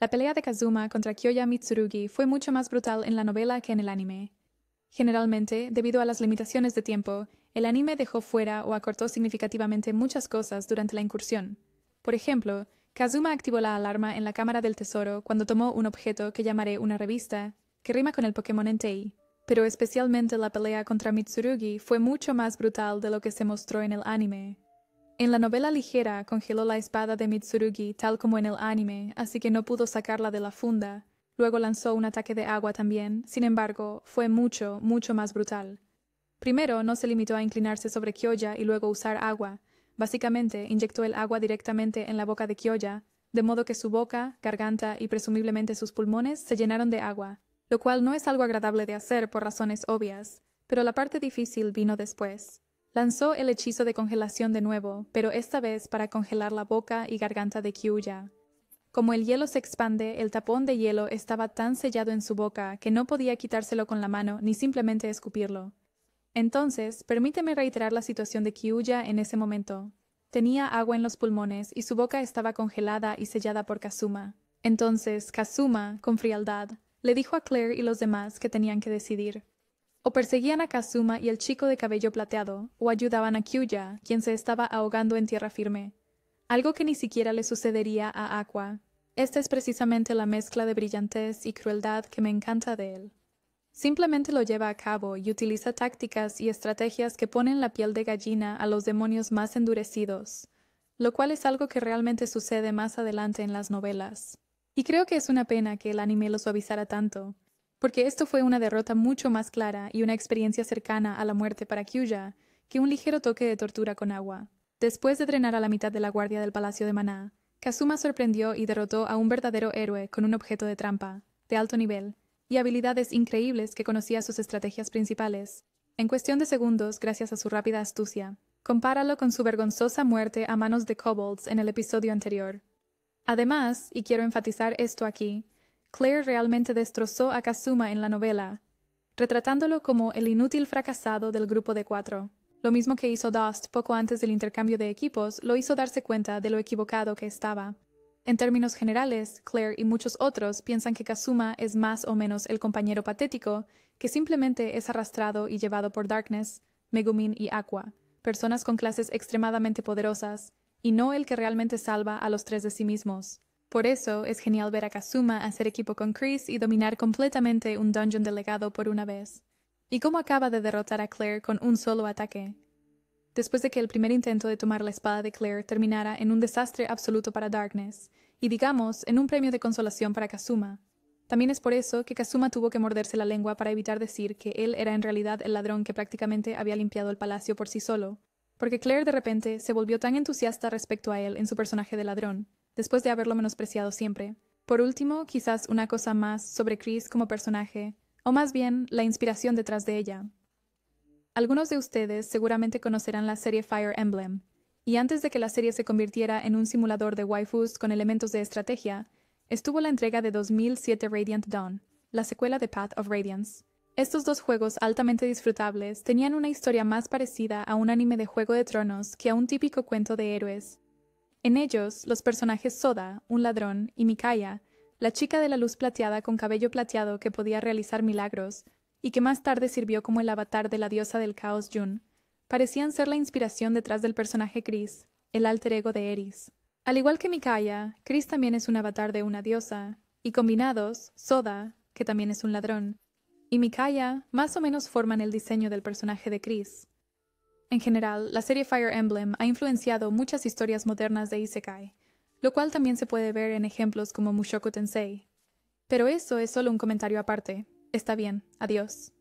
La pelea de Kazuma contra Kyoya Mitsurugi fue mucho más brutal en la novela que en el anime. Generalmente, debido a las limitaciones de tiempo, el anime dejó fuera o acortó significativamente muchas cosas durante la incursión. Por ejemplo, Kazuma activó la alarma en la Cámara del Tesoro cuando tomó un objeto que llamaré una revista, que rima con el Pokémon Entei, pero especialmente la pelea contra Mitsurugi fue mucho más brutal de lo que se mostró en el anime. En la novela ligera congeló la espada de Mitsurugi tal como en el anime, así que no pudo sacarla de la funda. Luego lanzó un ataque de agua también, sin embargo, fue mucho, mucho más brutal. Primero no se limitó a inclinarse sobre Kyoya y luego usar agua. Básicamente, inyectó el agua directamente en la boca de Kyoya, de modo que su boca, garganta y presumiblemente sus pulmones se llenaron de agua, lo cual no es algo agradable de hacer por razones obvias, pero la parte difícil vino después. Lanzó el hechizo de congelación de nuevo, pero esta vez para congelar la boca y garganta de Kiuya. Como el hielo se expande, el tapón de hielo estaba tan sellado en su boca que no podía quitárselo con la mano ni simplemente escupirlo. Entonces, permíteme reiterar la situación de Kyuya en ese momento. Tenía agua en los pulmones y su boca estaba congelada y sellada por Kazuma. Entonces, Kazuma, con frialdad, le dijo a Claire y los demás que tenían que decidir. O perseguían a Kazuma y el chico de cabello plateado, o ayudaban a Kyuya, quien se estaba ahogando en tierra firme. Algo que ni siquiera le sucedería a Aqua. Esta es precisamente la mezcla de brillantez y crueldad que me encanta de él. Simplemente lo lleva a cabo y utiliza tácticas y estrategias que ponen la piel de gallina a los demonios más endurecidos, lo cual es algo que realmente sucede más adelante en las novelas. Y creo que es una pena que el anime lo suavizara tanto, porque esto fue una derrota mucho más clara y una experiencia cercana a la muerte para Kyuya que un ligero toque de tortura con agua. Después de drenar a la mitad de la guardia del palacio de Maná, Kazuma sorprendió y derrotó a un verdadero héroe con un objeto de trampa, de alto nivel, y habilidades increíbles que conocía sus estrategias principales, en cuestión de segundos gracias a su rápida astucia. Compáralo con su vergonzosa muerte a manos de kobolds en el episodio anterior. Además, y quiero enfatizar esto aquí, Claire realmente destrozó a Kazuma en la novela, retratándolo como el inútil fracasado del grupo de cuatro. Lo mismo que hizo Dust poco antes del intercambio de equipos lo hizo darse cuenta de lo equivocado que estaba. En términos generales, Claire y muchos otros piensan que Kazuma es más o menos el compañero patético que simplemente es arrastrado y llevado por Darkness, Megumin y Aqua, personas con clases extremadamente poderosas, y no el que realmente salva a los tres de sí mismos. Por eso es genial ver a Kazuma hacer equipo con Chris y dominar completamente un dungeon delegado por una vez. Y cómo acaba de derrotar a Claire con un solo ataque. Después de que el primer intento de tomar la espada de Claire terminara en un desastre absoluto para Darkness, y digamos, en un premio de consolación para Kazuma. También es por eso que Kazuma tuvo que morderse la lengua para evitar decir que él era en realidad el ladrón que prácticamente había limpiado el palacio por sí solo, porque Claire de repente se volvió tan entusiasta respecto a él en su personaje de ladrón, después de haberlo menospreciado siempre. Por último, quizás una cosa más sobre Chris como personaje, o más bien la inspiración detrás de ella. Algunos de ustedes seguramente conocerán la serie Fire Emblem, y antes de que la serie se convirtiera en un simulador de waifus con elementos de estrategia, estuvo la entrega de 2007 Radiant Dawn, la secuela de Path of Radiance. Estos dos juegos altamente disfrutables tenían una historia más parecida a un anime de Juego de Tronos que a un típico cuento de héroes, en ellos, los personajes Soda, un ladrón, y Mikaya, la chica de la luz plateada con cabello plateado que podía realizar milagros, y que más tarde sirvió como el avatar de la diosa del caos Jun, parecían ser la inspiración detrás del personaje Chris, el alter ego de Eris. Al igual que Mikaya, Chris también es un avatar de una diosa, y combinados, Soda, que también es un ladrón, y Mikaya más o menos forman el diseño del personaje de Chris. En general, la serie Fire Emblem ha influenciado muchas historias modernas de Isekai, lo cual también se puede ver en ejemplos como Mushoku Tensei. Pero eso es solo un comentario aparte. Está bien, adiós.